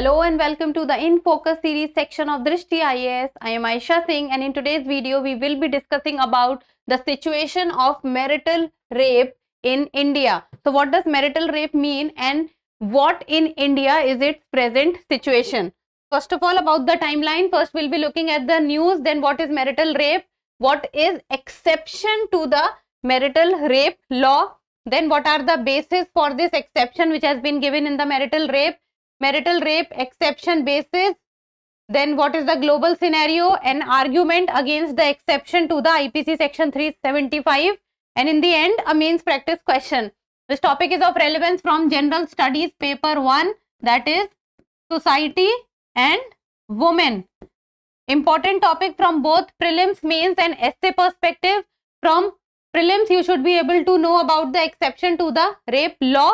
Hello and welcome to the In Focus series section of Drishti IAS. I am Aisha Singh and in today's video we will be discussing about the situation of marital rape in India. So what does marital rape mean and what in India is its present situation? First of all about the timeline, first we'll be looking at the news, then what is marital rape, what is exception to the marital rape law, then what are the basis for this exception which has been given in the marital rape, marital rape exception basis then what is the global scenario an argument against the exception to the ipc section 375 and in the end a means practice question this topic is of relevance from general studies paper 1 that is society and women important topic from both prelims mains and essay perspective from prelims you should be able to know about the exception to the rape law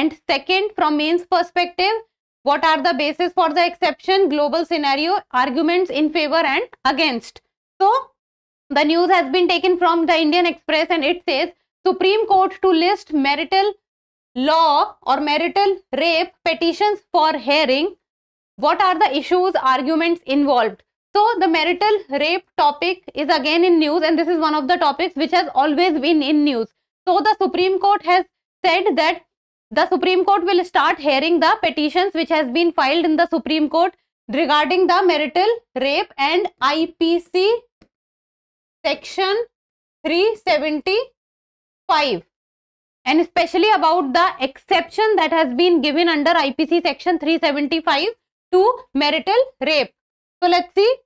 and second from mains perspective what are the basis for the exception? Global scenario, arguments in favor and against. So, the news has been taken from the Indian Express and it says, Supreme Court to list marital law or marital rape petitions for hearing. What are the issues, arguments involved? So the marital rape topic is again in news and this is one of the topics which has always been in news. So the Supreme Court has said that the Supreme Court will start hearing the petitions which has been filed in the Supreme Court regarding the marital rape and IPC section 375 and especially about the exception that has been given under IPC section 375 to marital rape. So let's see.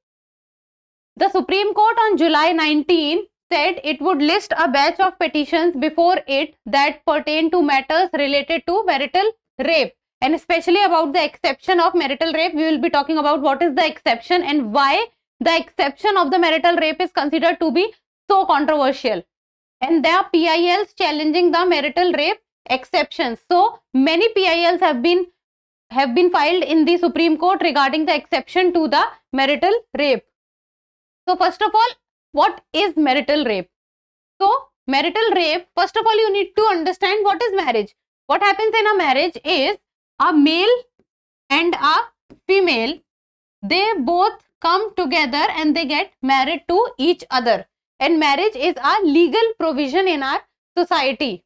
The Supreme Court on July 19 said, it would list a batch of petitions before it that pertain to matters related to marital rape and especially about the exception of marital rape. We will be talking about what is the exception and why the exception of the marital rape is considered to be so controversial. And there are PILs challenging the marital rape exceptions. So many PILs have been have been filed in the Supreme Court regarding the exception to the marital rape. So first of all, what is marital rape? So, marital rape, first of all, you need to understand what is marriage. What happens in a marriage is a male and a female, they both come together and they get married to each other. And marriage is a legal provision in our society.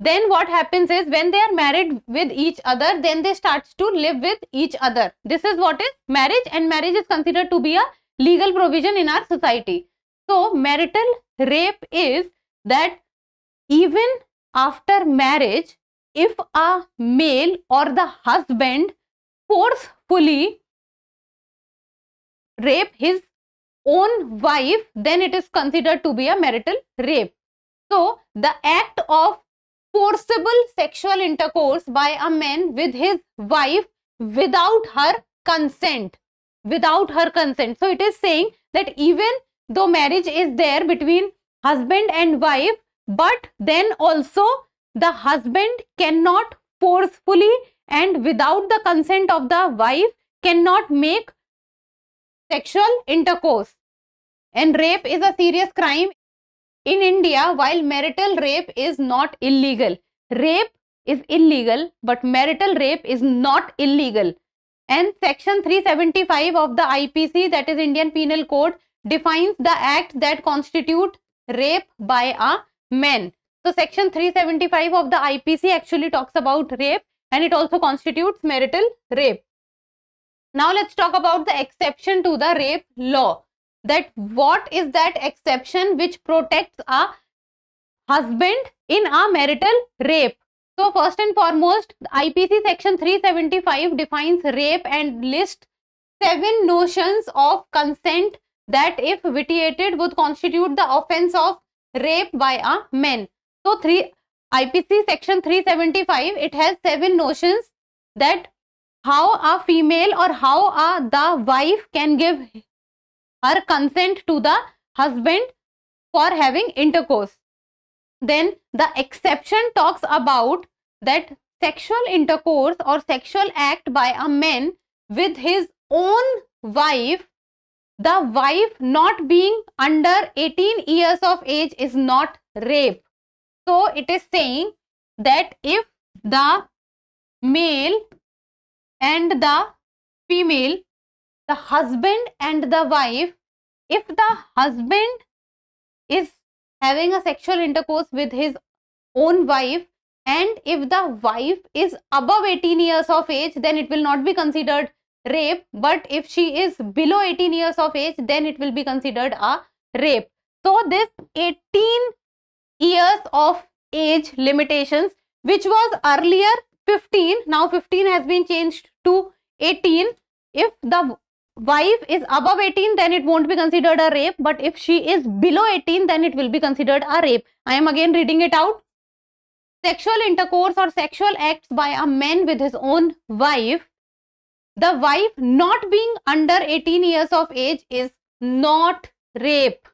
Then what happens is when they are married with each other, then they start to live with each other. This is what is marriage and marriage is considered to be a legal provision in our society. So, marital rape is that even after marriage, if a male or the husband forcefully rape his own wife, then it is considered to be a marital rape. So, the act of forcible sexual intercourse by a man with his wife without her consent without her consent. So it is saying that even though marriage is there between husband and wife, but then also the husband cannot forcefully and without the consent of the wife cannot make sexual intercourse. And rape is a serious crime in India while marital rape is not illegal. Rape is illegal but marital rape is not illegal. And section 375 of the IPC that is Indian Penal Code defines the act that constitute rape by a man. So section 375 of the IPC actually talks about rape and it also constitutes marital rape. Now let's talk about the exception to the rape law. That what is that exception which protects a husband in a marital rape? So first and foremost, IPC section 375 defines rape and lists seven notions of consent that if vitiated would constitute the offense of rape by a man. So three IPC section 375, it has seven notions that how a female or how a the wife can give her consent to the husband for having intercourse. Then the exception talks about that sexual intercourse or sexual act by a man with his own wife, the wife not being under 18 years of age is not rape. So it is saying that if the male and the female, the husband and the wife, if the husband is having a sexual intercourse with his own wife and if the wife is above 18 years of age then it will not be considered rape but if she is below 18 years of age then it will be considered a rape so this 18 years of age limitations which was earlier 15 now 15 has been changed to 18 if the wife is above 18 then it won't be considered a rape but if she is below 18 then it will be considered a rape i am again reading it out sexual intercourse or sexual acts by a man with his own wife the wife not being under 18 years of age is not rape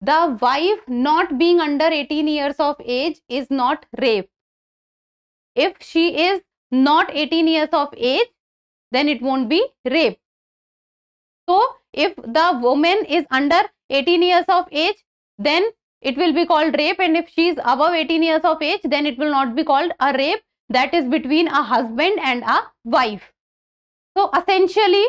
the wife not being under 18 years of age is not rape if she is not 18 years of age then it won't be rape. So, if the woman is under 18 years of age, then it will be called rape and if she is above 18 years of age, then it will not be called a rape that is between a husband and a wife. So, essentially,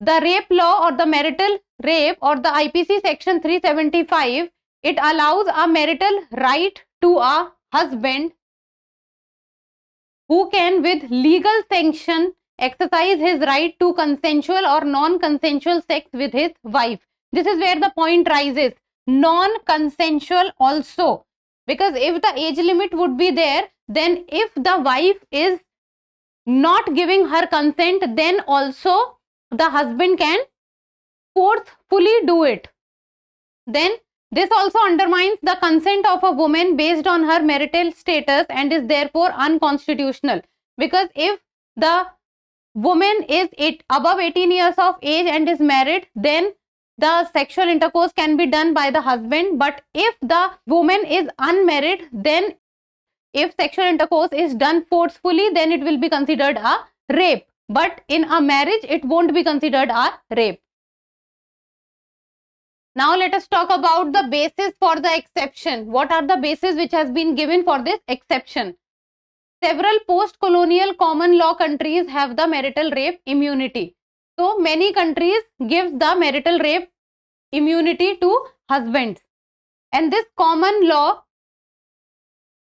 the rape law or the marital rape or the IPC section 375, it allows a marital right to a husband who can with legal sanction exercise his right to consensual or non-consensual sex with his wife. This is where the point rises. Non-consensual also. Because if the age limit would be there, then if the wife is not giving her consent, then also the husband can forcefully do it. Then this also undermines the consent of a woman based on her marital status and is therefore unconstitutional. Because if the woman is it above 18 years of age and is married then the sexual intercourse can be done by the husband but if the woman is unmarried then if sexual intercourse is done forcefully then it will be considered a rape but in a marriage it won't be considered a rape now let us talk about the basis for the exception what are the basis which has been given for this exception Several post-colonial common law countries have the marital rape immunity. So many countries give the marital rape immunity to husbands. And this common law,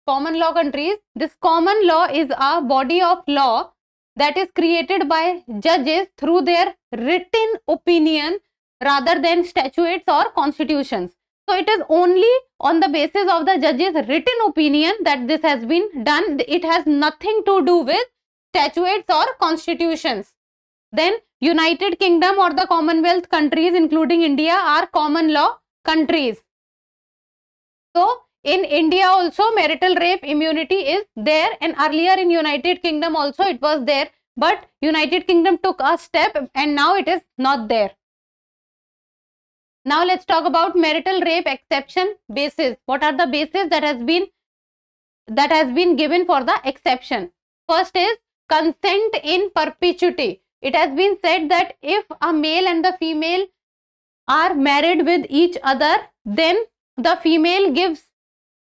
common law countries, this common law is a body of law that is created by judges through their written opinion rather than statutes or constitutions. So it is only on the basis of the judge's written opinion that this has been done. It has nothing to do with statutes or constitutions. Then United Kingdom or the Commonwealth countries including India are common law countries. So in India also marital rape immunity is there and earlier in United Kingdom also it was there but United Kingdom took a step and now it is not there. Now let's talk about marital rape exception basis. What are the basis that has been that has been given for the exception? First is consent in perpetuity. It has been said that if a male and the female are married with each other, then the female gives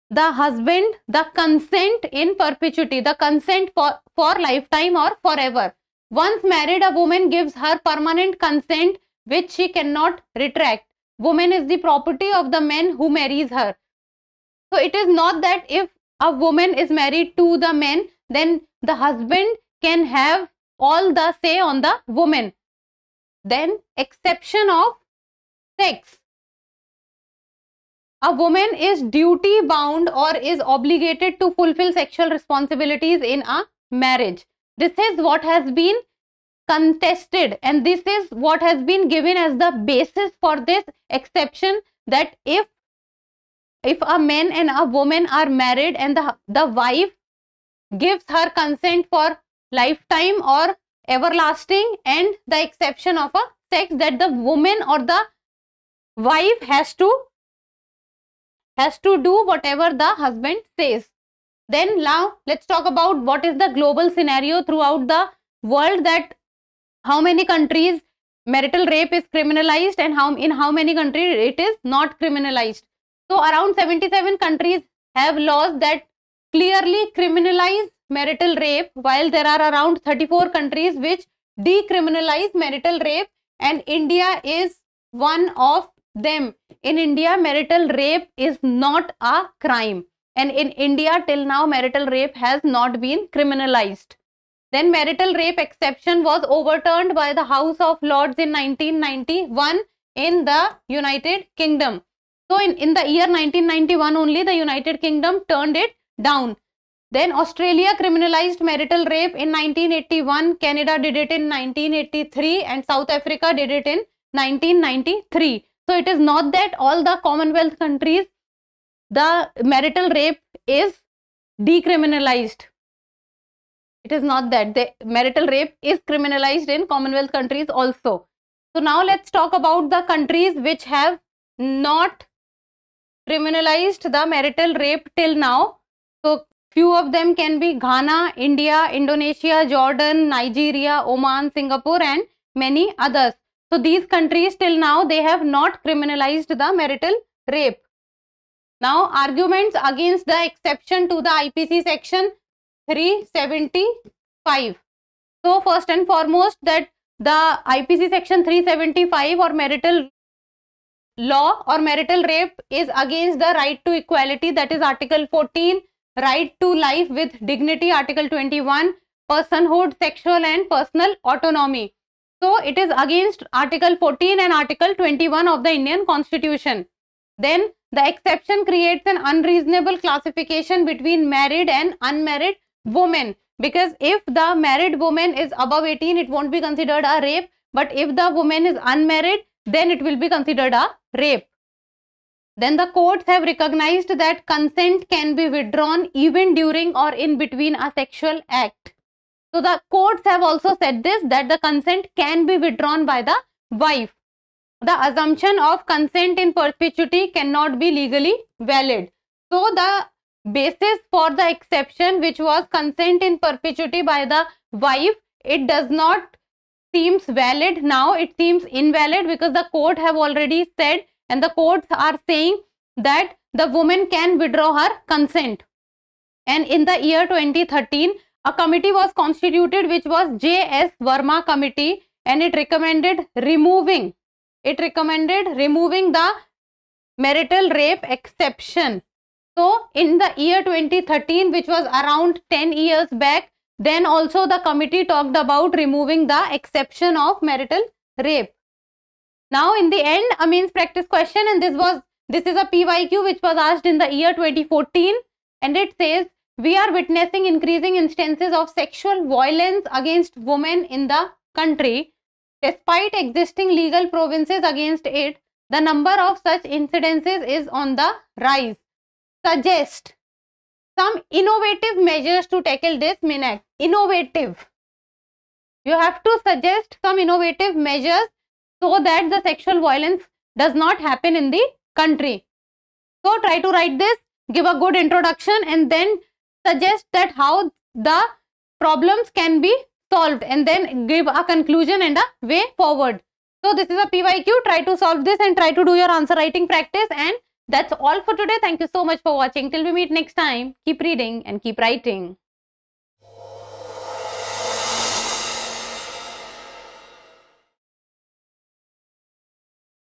the husband the consent in perpetuity, the consent for, for lifetime or forever. Once married, a woman gives her permanent consent which she cannot retract woman is the property of the man who marries her so it is not that if a woman is married to the man then the husband can have all the say on the woman then exception of sex a woman is duty bound or is obligated to fulfill sexual responsibilities in a marriage this is what has been contested and this is what has been given as the basis for this exception that if if a man and a woman are married and the, the wife gives her consent for lifetime or everlasting and the exception of a sex that the woman or the wife has to has to do whatever the husband says then now let's talk about what is the global scenario throughout the world that how many countries marital rape is criminalized and how in how many countries it is not criminalized so around 77 countries have laws that clearly criminalize marital rape while there are around 34 countries which decriminalize marital rape and india is one of them in india marital rape is not a crime and in india till now marital rape has not been criminalized then marital rape exception was overturned by the House of Lords in 1991 in the United Kingdom. So in, in the year 1991 only the United Kingdom turned it down. Then Australia criminalized marital rape in 1981, Canada did it in 1983 and South Africa did it in 1993. So it is not that all the Commonwealth countries the marital rape is decriminalized it is not that. The marital rape is criminalized in Commonwealth countries also. So now let's talk about the countries which have not criminalized the marital rape till now. So few of them can be Ghana, India, Indonesia, Jordan, Nigeria, Oman, Singapore and many others. So these countries till now they have not criminalized the marital rape. Now arguments against the exception to the IPC section 375. So first and foremost that the IPC section 375 or marital law or marital rape is against the right to equality that is article 14 right to life with dignity article 21 personhood sexual and personal autonomy so it is against article 14 and article 21 of the indian constitution then the exception creates an unreasonable classification between married and unmarried woman because if the married woman is above 18 it won't be considered a rape but if the woman is unmarried then it will be considered a rape then the courts have recognized that consent can be withdrawn even during or in between a sexual act so the courts have also said this that the consent can be withdrawn by the wife the assumption of consent in perpetuity cannot be legally valid so the basis for the exception which was consent in perpetuity by the wife it does not seems valid now it seems invalid because the court have already said and the courts are saying that the woman can withdraw her consent and in the year 2013 a committee was constituted which was js verma committee and it recommended removing it recommended removing the marital rape exception so in the year 2013, which was around 10 years back, then also the committee talked about removing the exception of marital rape. Now in the end, a means practice question and this was this is a PYQ which was asked in the year 2014 and it says we are witnessing increasing instances of sexual violence against women in the country. Despite existing legal provinces against it, the number of such incidences is on the rise suggest some innovative measures to tackle this menace. Innovative. You have to suggest some innovative measures so that the sexual violence does not happen in the country. So try to write this, give a good introduction and then suggest that how the problems can be solved and then give a conclusion and a way forward. So this is a PYQ, try to solve this and try to do your answer writing practice and that's all for today. Thank you so much for watching. Till we meet next time, keep reading and keep writing.